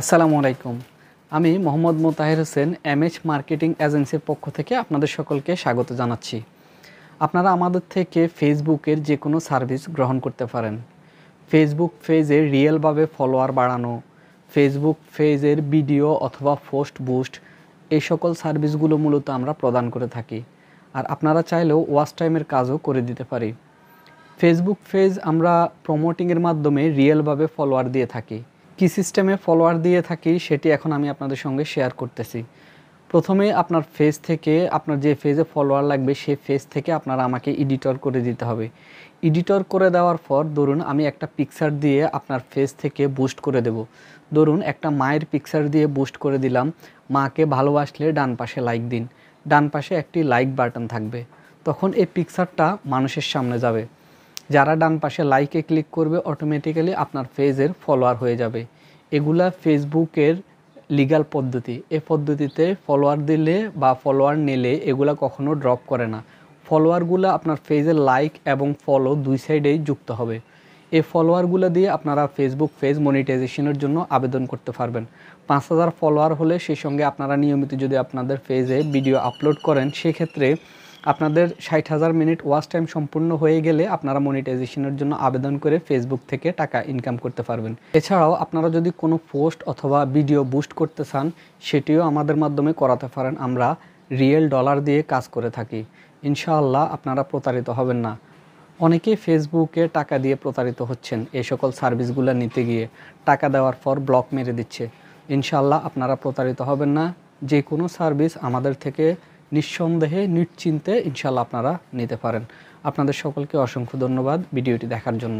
আসসালামু আলাইকুম আমি Mohammad Motaher Hossain M H marketing এজেন্সির পক্ষ থেকে আপনাদের সকলকে স্বাগত জানাচ্ছি আপনারা আমাদের থেকে ফেসবুকের যে কোনো সার্ভিস গ্রহণ করতে পারেন ফেসবুক পেজে রিয়েলভাবে ফলোয়ার বাড়ানো ফেসবুক পেজের ভিডিও অথবা পোস্ট বুস্ট এই সকল সার্ভিসগুলো মূলত আমরা প্রদান করে থাকি আর আপনারা চাইলেও ওয়াশ টাইমের কাজও করে দিতে পারি ফেসবুক পেজ আমরা প্রমোটিংয়ের মাধ্যমে রিয়েলভাবে ফলোয়ার দিয়ে থাকি কি সিস্টেমে ফলোয়ার দিয়ে থাকি সেটি এখন আমি আপনাদের সঙ্গে শেয়ার করতেছি প্রথমে আপনার ফেজ থেকে আপনার যে ফেজে ফলোয়ার লাগবে সেই ফেজ থেকে আপনার আমাকে এডিটর করে দিতে হবে এডিটর করে দেওয়ার পর ধরুন আমি একটা পিকচার দিয়ে আপনার ফেজ থেকে বুস্ট করে দেব ধরুন একটা মায়ের পিকচার দিয়ে বুস্ট করে দিলাম মাকে ভালোবাসলে ডান পাশে লাইক দিন ডান পাশে একটি লাইক বাটন থাকবে তখন এই পিকচারটা মানুষের সামনে যাবে যারা ডান পাশে লাইকে ক্লিক করবে অটোমেটিক্যালি আপনার ফেজের ফলোয়ার হয়ে যাবে এগুলা ফেসবুকের লিগাল পদ্ধতি এ পদ্ধতিতে ফলোয়ার দিলে বা ফলোয়ার নিলে এগুলা কখনো ড্রপ করে না ফলোয়ারগুলো আপনার ফেজের লাইক এবং ফলো দুই সাইডেই যুক্ত হবে এই ফলোয়ারগুলো দিয়ে আপনারা ফেসবুক ফেজ মনিটাইজেশনের জন্য আবেদন করতে পারবেন পাঁচ হাজার ফলোয়ার হলে সেই সঙ্গে আপনারা নিয়মিত যদি আপনাদের ফেজে ভিডিও আপলোড করেন সেক্ষেত্রে আপনাদের ষাট হাজার মিনিট ওয়াচ টাইম সম্পূর্ণ হয়ে গেলে আপনারা মনিটাইজেশনের জন্য আবেদন করে ফেসবুক থেকে টাকা ইনকাম করতে পারবেন এছাড়াও আপনারা যদি কোনো পোস্ট অথবা ভিডিও বুস্ট করতে চান সেটিও আমাদের মাধ্যমে করাতে পারেন আমরা রিয়েল ডলার দিয়ে কাজ করে থাকি ইনশাআল্লাহ আপনারা প্রতারিত হবেন না অনেকেই ফেসবুকে টাকা দিয়ে প্রতারিত হচ্ছেন এই সকল সার্ভিসগুলো নিতে গিয়ে টাকা দেওয়ার পর ব্লক মেরে দিচ্ছে ইনশাআল্লাহ আপনারা প্রতারিত হবেন না যে কোনো সার্ভিস আমাদের থেকে নিঃসন্দেহে নিশ্চিন্তে ইনশাল্লাহ আপনারা নিতে পারেন আপনাদের সকলকে অসংখ্য ধন্যবাদ ভিডিওটি দেখার জন্য